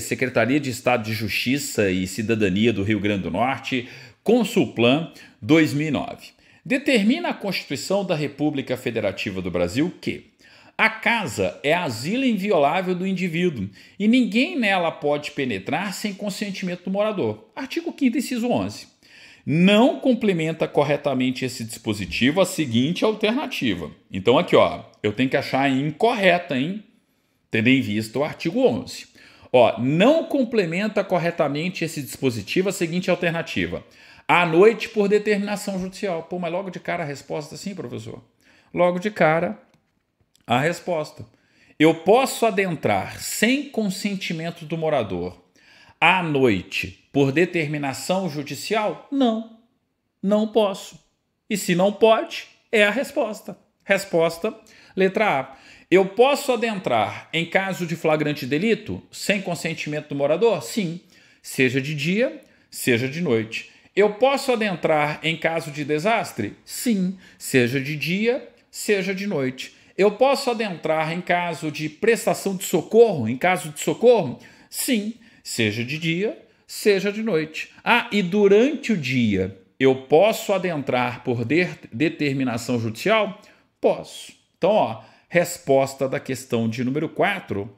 Secretaria de Estado de Justiça e Cidadania do Rio Grande do Norte, Consulplan 2009. Determina a Constituição da República Federativa do Brasil que a casa é asilo inviolável do indivíduo e ninguém nela pode penetrar sem consentimento do morador. Artigo 5, inciso 11. Não complementa corretamente esse dispositivo a seguinte alternativa. Então aqui, ó, eu tenho que achar incorreta, hein? Tendo em vista o artigo 11. Ó, não complementa corretamente esse dispositivo a seguinte alternativa. À noite por determinação judicial. Pô, mas logo de cara a resposta sim, professor. Logo de cara a resposta. Eu posso adentrar sem consentimento do morador à noite por determinação judicial? Não. Não posso. E se não pode, é a resposta. Resposta: letra A. Eu posso adentrar em caso de flagrante delito sem consentimento do morador? Sim, seja de dia, seja de noite. Eu posso adentrar em caso de desastre? Sim, seja de dia, seja de noite. Eu posso adentrar em caso de prestação de socorro, em caso de socorro? Sim, seja de dia, seja de noite. Ah, e durante o dia eu posso adentrar por de determinação judicial? Posso. Então, ó, resposta da questão de número 4,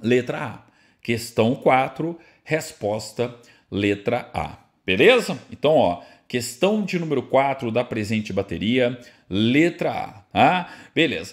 letra A. Questão 4, resposta letra A. Beleza? Então, ó, questão de número 4 da presente bateria, letra A. Tá? beleza.